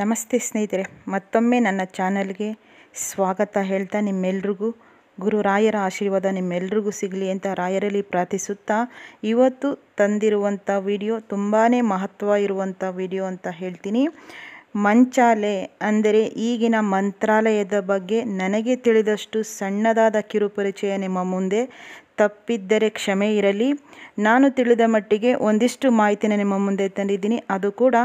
ನಮಸ್ತೆ ಸ್ನೇಹಿತರೆ ಮತ್ತೊಮ್ಮೆ ನನ್ನ ಚಾನಲ್ಗೆ ಸ್ವಾಗತ ಹೇಳ್ತಾ ನಿಮ್ಮೆಲ್ರಿಗೂ ಗುರು ರಾಯರ ಆಶೀರ್ವಾದ ನಿಮ್ಮೆಲ್ರಿಗೂ ಸಿಗಲಿ ಅಂತ ರಾಯರಲ್ಲಿ ಪ್ರಾರ್ಥಿಸುತ್ತಾ ಇವತ್ತು ತಂದಿರುವಂಥ ವಿಡಿಯೋ ತುಂಬಾ ಮಹತ್ವ ಇರುವಂಥ ವಿಡಿಯೋ ಅಂತ ಹೇಳ್ತೀನಿ ಮಂಚಾಲೆ ಅಂದರೆ ಈಗಿನ ಮಂತ್ರಾಲಯದ ಬಗ್ಗೆ ನನಗೆ ತಿಳಿದಷ್ಟು ಸಣ್ಣದಾದ ಕಿರುಪರಿಚಯ ನಿಮ್ಮ ಮುಂದೆ ತಪ್ಪಿದ್ದರೆ ಕ್ಷಮೆ ಇರಲಿ ನಾನು ತಿಳಿದ ಮಟ್ಟಿಗೆ ಒಂದಿಷ್ಟು ಮಾಹಿತಿನ ನಿಮ್ಮ ಮುಂದೆ ತಂದಿದ್ದೀನಿ ಅದು ಕೂಡ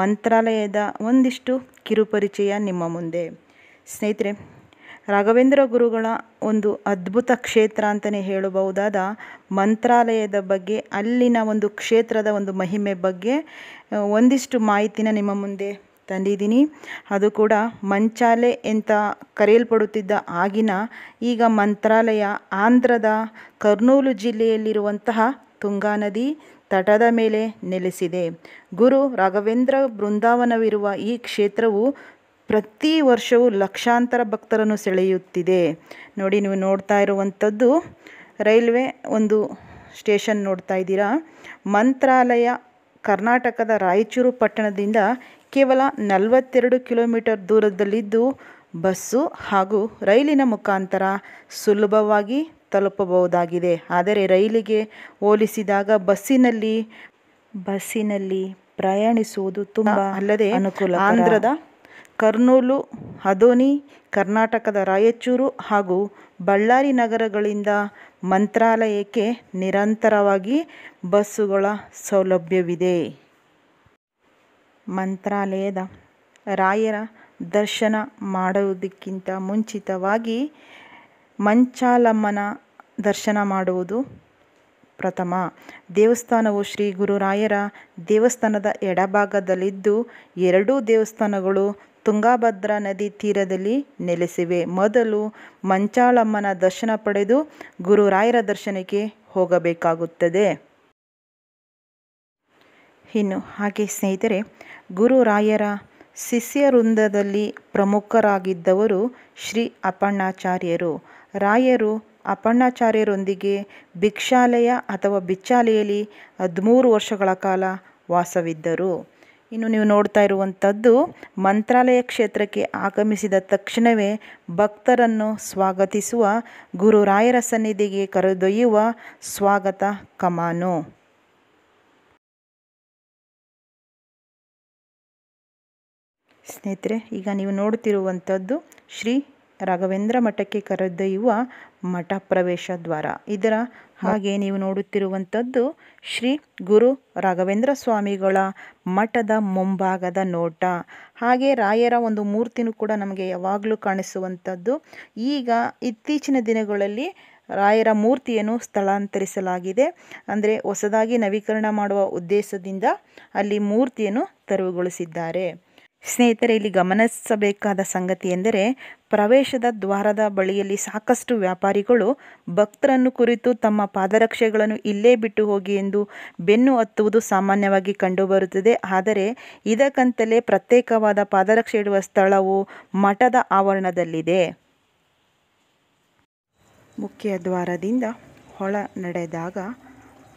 ಮಂತ್ರಾಲಯದ ಒಂದಿಷ್ಟು ಕಿರುಪರಿಚಯ ನಿಮ್ಮ ಮುಂದೆ ಸ್ನೇಹಿತರೆ ರಾಘವೇಂದ್ರ ಗುರುಗಳ ಒಂದು ಅದ್ಭುತ ಕ್ಷೇತ್ರ ಅಂತಲೇ ಹೇಳಬಹುದಾದ ಮಂತ್ರಾಲಯದ ಬಗ್ಗೆ ಅಲ್ಲಿನ ಒಂದು ಕ್ಷೇತ್ರದ ಒಂದು ಮಹಿಮೆ ಬಗ್ಗೆ ಒಂದಿಷ್ಟು ಮಾಹಿತಿನ ನಿಮ್ಮ ಮುಂದೆ ತಂದಿದ್ದೀನಿ ಅದು ಕೂಡ ಮಂಚಾಲೆ ಅಂತ ಕರೆಯಲ್ಪಡುತ್ತಿದ್ದ ಆಗಿನ ಈಗ ಮಂತ್ರಾಲಯ ಆಂಧ್ರದ ಕರ್ನೂಲು ಜಿಲ್ಲೆಯಲ್ಲಿರುವಂತಹ ತುಂಗಾ ನದಿ ತಟದ ಮೇಲೆ ನೆಲೆಸಿದೆ ಗುರು ರಾಘವೇಂದ್ರ ಬೃಂದಾವನವಿರುವ ಈ ಕ್ಷೇತ್ರವು ಪ್ರತಿ ವರ್ಷವೂ ಲಕ್ಷಾಂತರ ಭಕ್ತರನ್ನು ಸೆಳೆಯುತ್ತಿದೆ ನೋಡಿ ನೀವು ನೋಡ್ತಾ ಇರುವಂಥದ್ದು ರೈಲ್ವೆ ಒಂದು ಸ್ಟೇಷನ್ ನೋಡ್ತಾ ಇದ್ದೀರಾ ಮಂತ್ರಾಲಯ ಕರ್ನಾಟಕದ ರಾಯಚೂರು ಪಟ್ಟಣದಿಂದ ಕೇವಲ ನಲವತ್ತೆರಡು ಕಿಲೋಮೀಟರ್ ದೂರದಲ್ಲಿದ್ದು ಬಸ್ಸು ಹಾಗೂ ರೈಲಿನ ಮುಖಾಂತರ ಸುಲಭವಾಗಿ ತಲುಪಬಹುದಾಗಿದೆ ಆದರೆ ರೈಲಿಗೆ ಹೋಲಿಸಿದಾಗ ಬಸ್ಸಿನಲ್ಲಿ ಬಸ್ಸಿನಲ್ಲಿ ಪ್ರಯಾಣಿಸುವುದು ತುಂಬ ಅಲ್ಲದೆ ಅನುಕೂಲ ಆಂಧ್ರದ ಕರ್ನೂಲು ಅದೋನಿ ಕರ್ನಾಟಕದ ರಾಯಚೂರು ಹಾಗೂ ಬಳ್ಳಾರಿ ನಗರಗಳಿಂದ ಮಂತ್ರಾಲಯಕ್ಕೆ ನಿರಂತರವಾಗಿ ಬಸ್ಸುಗಳ ಸೌಲಭ್ಯವಿದೆ ಮಂತ್ರಾಲಯದ ರಾಯರ ದರ್ಶನ ಮಾಡುವುದಕ್ಕಿಂತ ಮುಂಚಿತವಾಗಿ ಮಂಚಾಲಮ್ಮನ ದರ್ಶನ ಮಾಡುವುದು ಪ್ರಥಮ ದೇವಸ್ಥಾನವು ಶ್ರೀ ಗುರುರಾಯರ ದೇವಸ್ಥಾನದ ಎಡಭಾಗದಲ್ಲಿದ್ದು ಎರಡೂ ದೇವಸ್ಥಾನಗಳು ತುಂಗಾಭದ್ರಾ ನದಿ ತೀರದಲ್ಲಿ ನೆಲೆಸಿವೆ ಮೊದಲು ಮಂಚಾಳಮ್ಮನ ದರ್ಶನ ಪಡೆದು ಗುರುರಾಯರ ದರ್ಶನಕ್ಕೆ ಹೋಗಬೇಕಾಗುತ್ತದೆ ಇನ್ನು ಹಾಗೆ ಸ್ನೇಹಿತರೆ ಗುರುರಾಯರ ಶಿಷ್ಯವೃಂದದಲ್ಲಿ ಪ್ರಮುಖರಾಗಿದ್ದವರು ಶ್ರೀ ಅಪಣ್ಣಾಚಾರ್ಯರು ರಾಯರು ಅಪಣ್ಣಾಚಾರ್ಯರೊಂದಿಗೆ ಭಿಕ್ಷಾಲಯ ಅಥವಾ ಬಿಚ್ಚಾಲೆಯಲ್ಲಿ ಹದಿಮೂರು ವರ್ಷಗಳ ಕಾಲ ವಾಸವಿದ್ದರು ಇನ್ನು ನೀವು ನೋಡ್ತಾ ಇರುವಂಥದ್ದು ಮಂತ್ರಾಲಯ ಕ್ಷೇತ್ರಕ್ಕೆ ಆಗಮಿಸಿದ ತಕ್ಷಣವೇ ಭಕ್ತರನ್ನು ಸ್ವಾಗತಿಸುವ ಗುರುರಾಯರ ಸನ್ನಿಧಿಗೆ ಕರೆದೊಯ್ಯುವ ಸ್ವಾಗತ ಕಮಾನು ಸ್ನೇಹಿತರೆ ಈಗ ನೀವು ನೋಡುತ್ತಿರುವಂಥದ್ದು ಶ್ರೀ ರಾಘವೇಂದ್ರ ಮಠಕ್ಕೆ ಕರೆದೊಯ್ಯುವ ಮಠ ಪ್ರವೇಶ ದ್ವಾರ ಇದರ ಹಾಗೆ ನೀವು ನೋಡುತ್ತಿರುವಂಥದ್ದು ಶ್ರೀ ಗುರು ರಾಘವೇಂದ್ರ ಸ್ವಾಮಿಗಳ ಮಠದ ಮುಂಭಾಗದ ನೋಟ ಹಾಗೆ ರಾಯರ ಒಂದು ಮೂರ್ತಿನೂ ಕೂಡ ನಮಗೆ ಯಾವಾಗಲೂ ಕಾಣಿಸುವಂಥದ್ದು ಈಗ ಇತ್ತೀಚಿನ ದಿನಗಳಲ್ಲಿ ರಾಯರ ಮೂರ್ತಿಯನ್ನು ಸ್ಥಳಾಂತರಿಸಲಾಗಿದೆ ಅಂದರೆ ಹೊಸದಾಗಿ ನವೀಕರಣ ಮಾಡುವ ಉದ್ದೇಶದಿಂದ ಅಲ್ಲಿ ಮೂರ್ತಿಯನ್ನು ತೆರವುಗೊಳಿಸಿದ್ದಾರೆ ಸ್ನೇಹಿತರೆ ಇಲ್ಲಿ ಗಮನಿಸಬೇಕಾದ ಸಂಗತಿ ಎಂದರೆ ಪ್ರವೇಶದ ದ್ವಾರದ ಬಳಿಯಲ್ಲಿ ಸಾಕಷ್ಟು ವ್ಯಾಪಾರಿಗಳು ಭಕ್ತರನ್ನು ಕುರಿತು ತಮ್ಮ ಪಾದರಕ್ಷೆಗಳನ್ನು ಇಲ್ಲೇ ಬಿಟ್ಟು ಹೋಗಿ ಎಂದು ಬೆನ್ನು ಹತ್ತುವುದು ಸಾಮಾನ್ಯವಾಗಿ ಕಂಡುಬರುತ್ತದೆ ಆದರೆ ಇದಕ್ಕಂತಲೇ ಪ್ರತ್ಯೇಕವಾದ ಪಾದರಕ್ಷೆ ಇಡುವ ಸ್ಥಳವು ಮಠದ ಆವರಣದಲ್ಲಿದೆ ಮುಖ್ಯ ದ್ವಾರದಿಂದ ಹೊಳ ನಡೆದಾಗ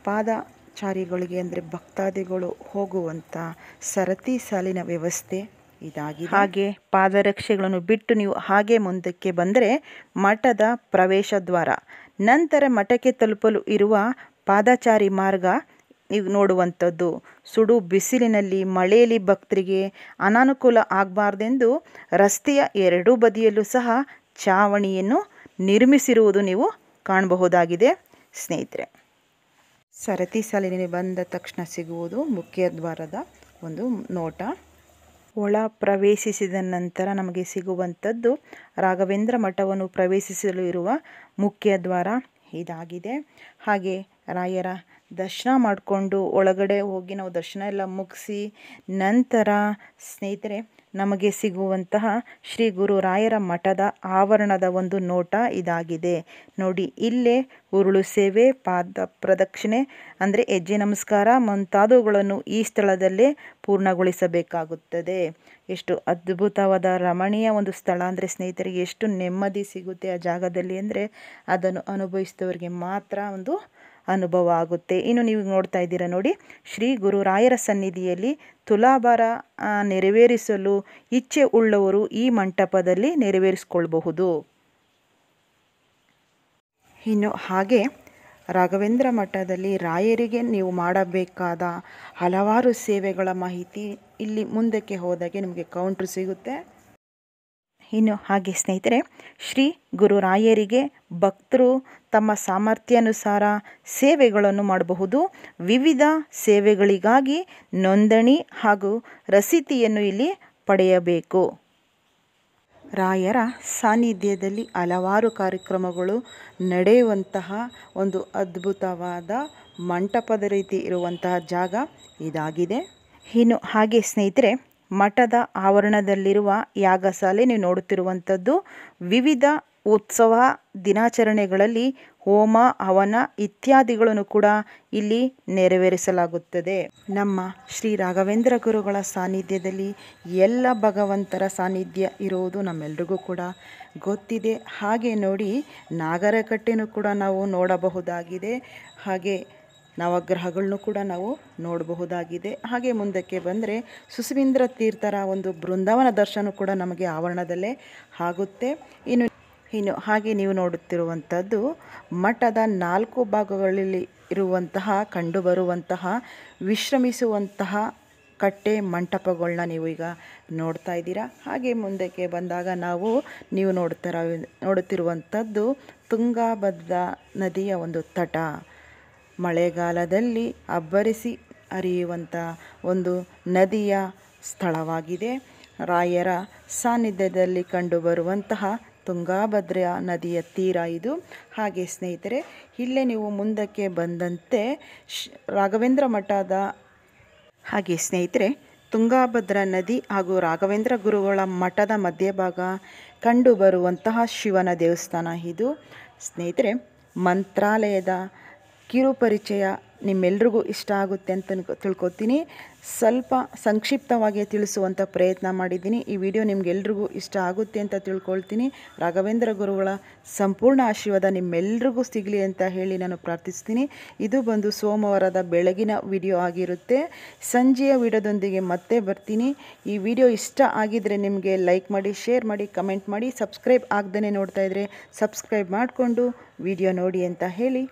ಪಾದ ಚಾರಿಗಳಿಗೆ ಅಂದರೆ ಭಕ್ತಾದಿಗಳು ಹೋಗುವಂಥ ಸರತಿ ಸಾಲಿನ ವ್ಯವಸ್ಥೆ ಇದಾಗಿ ಹಾಗೆ ಪಾದರಕ್ಷೆಗಳನ್ನು ಬಿಟ್ಟು ನೀವು ಹಾಗೆ ಮುಂದಕ್ಕೆ ಬಂದರೆ ಮಠದ ಪ್ರವೇಶ ದ್ವಾರ ನಂತರ ಮಠಕ್ಕೆ ತಲುಪಲು ಇರುವ ಪಾದಚಾರಿ ಮಾರ್ಗ ನೀವು ನೋಡುವಂಥದ್ದು ಸುಡು ಬಿಸಿಲಿನಲ್ಲಿ ಮಳೆಯಲ್ಲಿ ಭಕ್ತರಿಗೆ ಅನಾನುಕೂಲ ಆಗಬಾರ್ದೆಂದು ರಸ್ತೆಯ ಎರಡೂ ಬದಿಯಲ್ಲೂ ಸಹ ಚಾವಣಿಯನ್ನು ನಿರ್ಮಿಸಿರುವುದು ನೀವು ಕಾಣಬಹುದಾಗಿದೆ ಸ್ನೇಹಿತರೆ ಸರತಿ ಸಾಲಿನಲ್ಲಿ ಬಂದ ತಕ್ಷಣ ಸಿಗುವುದು ಮುಖ್ಯ ದ್ವಾರದ ಒಂದು ನೋಟ ಒಳ ಪ್ರವೇಶಿಸಿದ ನಂತರ ನಮಗೆ ಸಿಗುವಂಥದ್ದು ರಾಘವೇಂದ್ರ ಮಠವನ್ನು ಪ್ರವೇಶಿಸಲು ಇರುವ ಮುಖ್ಯ ದ್ವಾರ ಇದಾಗಿದೆ ಹಾಗೆ ರಾಯರ ದರ್ಶನ ಮಾಡಿಕೊಂಡು ಒಳಗಡೆ ಹೋಗಿ ನಾವು ದರ್ಶನ ಎಲ್ಲ ಮುಗಿಸಿ ನಂತರ ಸ್ನೇಹಿತರೆ ನಮಗೆ ಸಿಗುವಂತಹ ಶ್ರೀ ಗುರು ರಾಯರ ಮಠದ ಆವರಣದ ಒಂದು ನೋಟ ಇದಾಗಿದೆ ನೋಡಿ ಇಲ್ಲೇ ಉರುಳು ಸೇವೆ ಪಾದ ಪ್ರದಕ್ಷಿಣೆ ಅಂದರೆ ಹೆಜ್ಜೆ ನಮಸ್ಕಾರ ಮುಂತಾದವುಗಳನ್ನು ಈ ಸ್ಥಳದಲ್ಲೇ ಪೂರ್ಣಗೊಳಿಸಬೇಕಾಗುತ್ತದೆ ಎಷ್ಟು ಅದ್ಭುತವಾದ ರಮಣೀಯ ಒಂದು ಸ್ಥಳ ಅಂದರೆ ಸ್ನೇಹಿತರಿಗೆ ಎಷ್ಟು ನೆಮ್ಮದಿ ಸಿಗುತ್ತೆ ಆ ಜಾಗದಲ್ಲಿ ಅಂದರೆ ಅದನ್ನು ಅನುಭವಿಸಿದವರಿಗೆ ಮಾತ್ರ ಒಂದು ಅನುಭವ ಆಗುತ್ತೆ ಇನ್ನು ನೀವು ನೋಡ್ತಾ ಇದ್ದೀರಾ ನೋಡಿ ಶ್ರೀ ಗುರು ರಾಯರ ಸನ್ನಿಧಿಯಲ್ಲಿ ತುಲಾಭಾರ ನೆರವೇರಿಸಲು ಇಚ್ಛೆ ಉಳ್ಳವರು ಈ ಮಂಟಪದಲ್ಲಿ ನೆರವೇರಿಸಿಕೊಳ್ಬಹುದು ಇನ್ನು ಹಾಗೆ ರಾಘವೇಂದ್ರ ಮಠದಲ್ಲಿ ರಾಯರಿಗೆ ನೀವು ಮಾಡಬೇಕಾದ ಹಲವಾರು ಸೇವೆಗಳ ಮಾಹಿತಿ ಇಲ್ಲಿ ಮುಂದಕ್ಕೆ ಹೋದಾಗೆ ನಿಮಗೆ ಕೌಂಟ್ರ್ ಸಿಗುತ್ತೆ ಇನ್ನು ಹಾಗೆ ಸ್ನೇಹಿತರೆ ಶ್ರೀ ಗುರುರಾಯರಿಗೆ ಭಕ್ತರು ತಮ್ಮ ಸಾಮರ್ಥ್ಯಾನುಸಾರ ಸೇವೆಗಳನ್ನು ಮಾಡಬಹುದು ವಿವಿಧ ಸೇವೆಗಳಿಗಾಗಿ ನೋಂದಣಿ ಹಾಗೂ ರಸೀತಿಯನ್ನು ಇಲ್ಲಿ ಪಡೆಯಬೇಕು ರಾಯರ ಸಾನ್ನಿಧ್ಯದಲ್ಲಿ ಹಲವಾರು ಕಾರ್ಯಕ್ರಮಗಳು ನಡೆಯುವಂತಹ ಒಂದು ಅದ್ಭುತವಾದ ಮಂಟಪದ ರೀತಿ ಇರುವಂತಹ ಜಾಗ ಇದಾಗಿದೆ ಇನ್ನು ಹಾಗೆ ಸ್ನೇಹಿತರೆ ಮಠದ ಆವರಣದಲ್ಲಿರುವ ಯಾಗಶಾಲೆ ನೀವು ನೋಡುತ್ತಿರುವಂಥದ್ದು ವಿವಿಧ ಉತ್ಸವ ದಿನಾಚರಣೆಗಳಲ್ಲಿ ಹೋಮ ಹವನ ಇತ್ಯಾದಿಗಳನ್ನು ಕೂಡ ಇಲ್ಲಿ ನೆರವೇರಿಸಲಾಗುತ್ತದೆ ನಮ್ಮ ಶ್ರೀ ರಾಘವೇಂದ್ರ ಗುರುಗಳ ಸಾನ್ನಿಧ್ಯದಲ್ಲಿ ಎಲ್ಲ ಭಗವಂತರ ಸಾನ್ನಿಧ್ಯ ಇರುವುದು ನಮ್ಮೆಲ್ರಿಗೂ ಕೂಡ ಗೊತ್ತಿದೆ ಹಾಗೆ ನೋಡಿ ನಾಗರಕಟ್ಟೆನೂ ಕೂಡ ನಾವು ನೋಡಬಹುದಾಗಿದೆ ಹಾಗೆ ನವಗ್ರಹಗಳನ್ನು ಕೂಡ ನಾವು ನೋಡಬಹುದಾಗಿದೆ ಹಾಗೆ ಮುಂದಕ್ಕೆ ಬಂದರೆ ಸುಸವೀಂದ್ರ ತೀರ್ಥರ ಒಂದು ಬೃಂದಾವನ ದರ್ಶನ ಕೂಡ ನಮಗೆ ಆವರಣದಲ್ಲೇ ಆಗುತ್ತೆ ಇನ್ನು ಇನ್ನು ಹಾಗೆ ನೀವು ನೋಡುತ್ತಿರುವಂಥದ್ದು ಮಠದ ನಾಲ್ಕು ಭಾಗಗಳಲ್ಲಿ ಇರುವಂತಹ ಕಂಡುಬರುವಂತಹ ವಿಶ್ರಮಿಸುವಂತಹ ಕಟ್ಟೆ ಮಂಟಪಗಳನ್ನ ನೀವು ಈಗ ನೋಡ್ತಾ ಇದ್ದೀರಾ ಹಾಗೆ ಮುಂದಕ್ಕೆ ಬಂದಾಗ ನಾವು ನೀವು ನೋಡ್ತಾರ ನೋಡುತ್ತಿರುವಂಥದ್ದು ತುಂಗಾಭದ್ರಾ ನದಿಯ ಒಂದು ತಟ ಮಳೆಗಾಲದಲ್ಲಿ ಅಬ್ಬರಿಸಿ ಹರಿಯುವಂಥ ಒಂದು ನದಿಯ ಸ್ಥಳವಾಗಿದೆ ರಾಯರ ಸಾನ್ನಿಧ್ಯದಲ್ಲಿ ಕಂಡುಬರುವಂತಹ ತುಂಗಾಭದ್ರಾ ನದಿಯ ತೀರ ಇದು ಹಾಗೆ ಸ್ನೇಹಿತರೆ ಇಲ್ಲೇ ನೀವು ಮುಂದಕ್ಕೆ ಬಂದಂತೆ ಶ್ ರಾಘವೇಂದ್ರ ಮಠದ ಹಾಗೆ ಸ್ನೇಹಿತರೆ ತುಂಗಾಭದ್ರಾ ನದಿ ಹಾಗೂ ರಾಘವೇಂದ್ರ ಗುರುಗಳ ಮಠದ ಮಧ್ಯಭಾಗ ಕಂಡುಬರುವಂತಹ ಶಿವನ ದೇವಸ್ಥಾನ ಇದು ಸ್ನೇಹಿತರೆ ಮಂತ್ರಾಲಯದ ಕಿರು ಪರಿಚಯ ನಿಮ್ಮೆಲ್ರಿಗೂ ಇಷ್ಟ ಆಗುತ್ತೆ ಅಂತ ತಿಳ್ಕೊತೀನಿ ಸ್ವಲ್ಪ ಸಂಕ್ಷಿಪ್ತವಾಗಿ ತಿಳಿಸುವಂಥ ಪ್ರಯತ್ನ ಮಾಡಿದ್ದೀನಿ ಈ ವಿಡಿಯೋ ನಿಮಗೆಲ್ರಿಗೂ ಇಷ್ಟ ಆಗುತ್ತೆ ಅಂತ ತಿಳ್ಕೊಳ್ತೀನಿ ರಾಘವೇಂದ್ರ ಗುರುಗಳ ಸಂಪೂರ್ಣ ಆಶೀರ್ವಾದ ನಿಮ್ಮೆಲ್ರಿಗೂ ಸಿಗಲಿ ಅಂತ ಹೇಳಿ ನಾನು ಪ್ರಾರ್ಥಿಸ್ತೀನಿ ಇದು ಬಂದು ಸೋಮವಾರದ ಬೆಳಗಿನ ವಿಡಿಯೋ ಆಗಿರುತ್ತೆ ಸಂಜೆಯ ವಿಡಿಯೋದೊಂದಿಗೆ ಮತ್ತೆ ಬರ್ತೀನಿ ಈ ವಿಡಿಯೋ ಇಷ್ಟ ಆಗಿದರೆ ನಿಮಗೆ ಲೈಕ್ ಮಾಡಿ ಶೇರ್ ಮಾಡಿ ಕಮೆಂಟ್ ಮಾಡಿ ಸಬ್ಸ್ಕ್ರೈಬ್ ಆಗ್ದೇ ನೋಡ್ತಾ ಇದ್ದರೆ ಸಬ್ಸ್ಕ್ರೈಬ್ ಮಾಡಿಕೊಂಡು ವಿಡಿಯೋ ನೋಡಿ ಅಂತ ಹೇಳಿ